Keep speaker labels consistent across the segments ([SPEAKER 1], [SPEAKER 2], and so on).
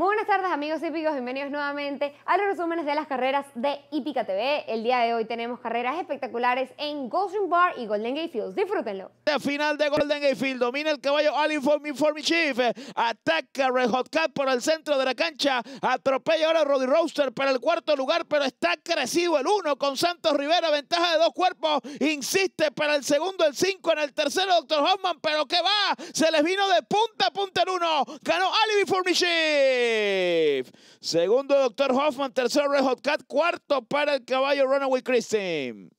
[SPEAKER 1] Muy buenas tardes amigos hípicos, bienvenidos nuevamente a los resúmenes de las carreras de Hípica TV. El día de hoy tenemos carreras espectaculares en Goldstream Bar y Golden Gate Fields. Disfrútenlo. La final de Golden Gate Field domina el caballo All for me Chief. Ataca Red Hot Cat por el centro de la cancha. Atropella ahora Roddy Roaster para el cuarto lugar, pero está crecido el uno con Santos Rivera, ventaja de dos cuerpos. Insiste para el segundo, el 5, en el tercero Dr. Hoffman, pero que va. Se les vino de punta a punta el uno. Ganó for me Chief. Segundo, Dr. Hoffman. Tercero, Red Hot Cat. Cuarto, para el caballo
[SPEAKER 2] Runaway Christine.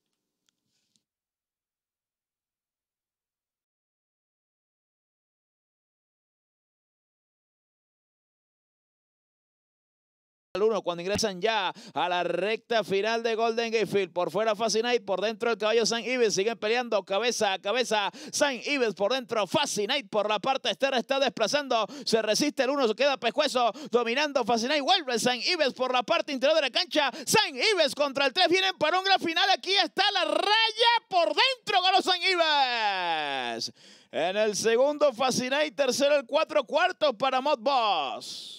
[SPEAKER 2] al cuando ingresan ya a la recta final de Golden
[SPEAKER 1] Gatefield Por fuera Fascinate, por dentro el caballo San Ives. Siguen peleando cabeza a cabeza. San Ives por dentro. Fascinate por la parte externa está desplazando. Se resiste el uno se queda pescuezo. Dominando Fascinate. Vuelve San Ives por la parte interior de la cancha. San Ives contra el 3. Vienen para un gran final. Aquí está la raya por dentro. Ganó San Ives. En el segundo Fascinate. Tercero el 4. Cuarto para Mod Boss.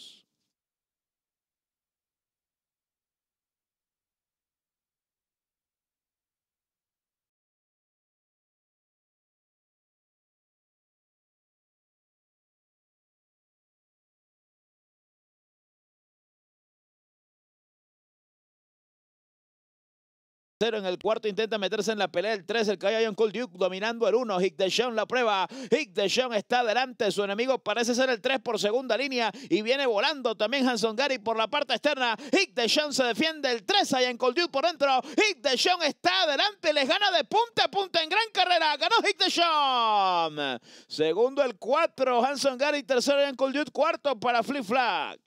[SPEAKER 2] en el cuarto intenta meterse en la pelea. El 3, el hay en Duke dominando el 1. Hick Sean la
[SPEAKER 1] prueba. Hick Sean está adelante. Su enemigo parece ser el 3 por segunda línea y viene volando también Hanson Gary por la parte externa. Hick Sean se defiende el 3. hay en Duke por dentro. Hick Sean está adelante. Les gana de punta a punta en gran carrera. Ganó Hick Sean. Segundo el 4, Hanson Gary. Tercero Ian Cuarto para Flip Flag.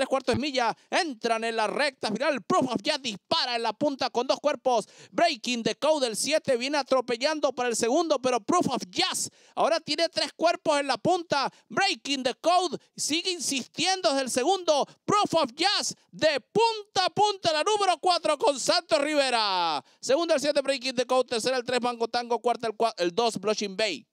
[SPEAKER 2] tres cuartos de milla. Entran en la recta final. Proof of Jazz dispara en la punta
[SPEAKER 3] con dos cuerpos. Breaking the Code el 7 viene atropellando para el segundo, pero Proof of Jazz ahora tiene tres cuerpos en la punta. Breaking the Code sigue insistiendo desde el segundo. Proof of Jazz de punta a punta la número 4 con Santos Rivera. Segundo el 7, Breaking the Code. Tercero, el 3, Mango Tango. Cuarto, el 2, Blushing Bay.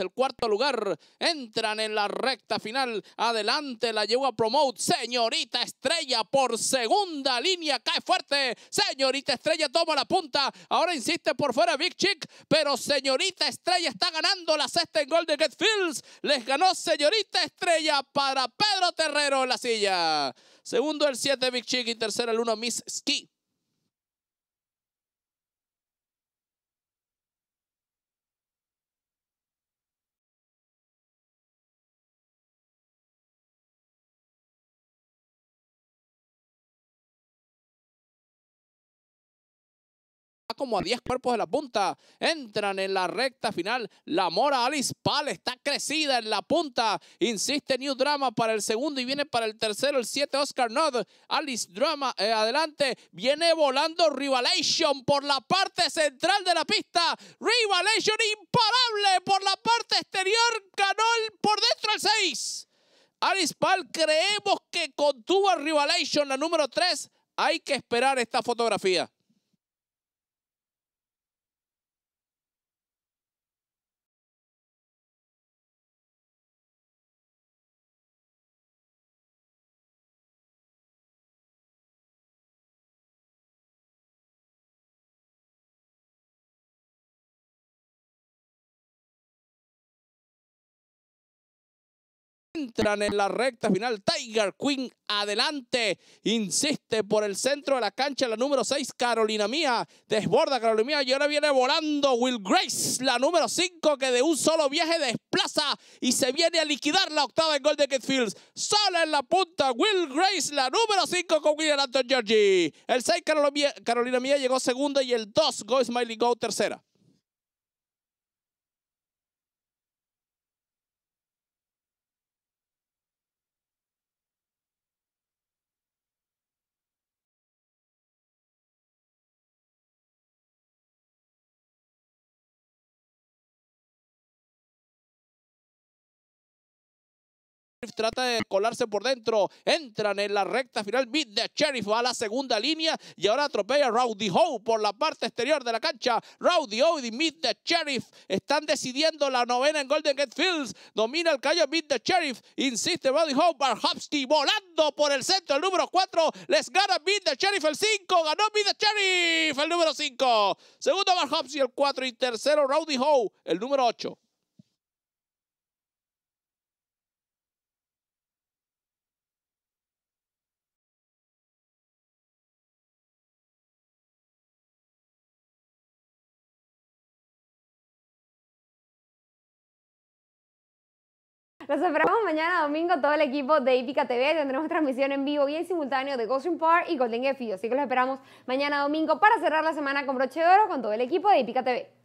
[SPEAKER 2] el cuarto lugar. Entran en la recta final.
[SPEAKER 3] Adelante la lleva Promote. Señorita Estrella por segunda línea. Cae fuerte. Señorita Estrella toma la punta. Ahora insiste por fuera Big Chick. Pero Señorita Estrella está ganando la sexta en gol de Get Fields. Les ganó Señorita Estrella para Pedro Terrero en la silla. Segundo el 7 Big Chick y tercero el 1 Miss Ski.
[SPEAKER 2] como a 10 cuerpos de la punta. Entran en la
[SPEAKER 3] recta final. La Mora Alice Pal está crecida en la punta. Insiste New Drama para el segundo y viene para el tercero el 7 Oscar Nod. Alice Drama eh, adelante. Viene volando Rivalation por la parte central de la pista. Rivalation imparable por la parte exterior. Ganó por dentro el 6. Alice Pal creemos que contuvo a Rivalation la número 3. Hay que esperar
[SPEAKER 2] esta fotografía. entran en la recta final. Tiger Queen adelante, insiste por el centro de la
[SPEAKER 3] cancha la número 6, Carolina Mía, desborda Carolina Mía y ahora viene volando Will Grace, la número 5 que de un solo viaje desplaza y se viene a liquidar la octava en Golden Gate Fields. Sola en la punta, Will Grace, la número 5 con William Anton Georgie. El 6 Carolina Mía, Carolina Mía llegó segunda y el 2 Go Smiley Go tercera.
[SPEAKER 2] trata de colarse por dentro. Entran en la recta final. mid the Sheriff va a la segunda línea
[SPEAKER 3] y ahora atropella Rowdy Howe por la parte exterior de la cancha. Rowdy Howe y Meet the Sheriff están decidiendo la novena en Golden Gate Fields. Domina el callo Meet the Sheriff. Insiste Rowdy Howe. Barhopsky volando por el centro. El número 4 les gana Meet the Sheriff el 5. Ganó Meet the Sheriff el número 5. Segundo Barhopsky el 4 y tercero Rowdy
[SPEAKER 2] Howe el número 8. Los esperamos mañana domingo,
[SPEAKER 1] todo el equipo de Ipica TV. Tendremos transmisión en vivo y en simultáneo de Ghosting Park y Golden Field Así que los esperamos
[SPEAKER 2] mañana domingo para cerrar la semana con broche de oro con todo el equipo de Ipica TV.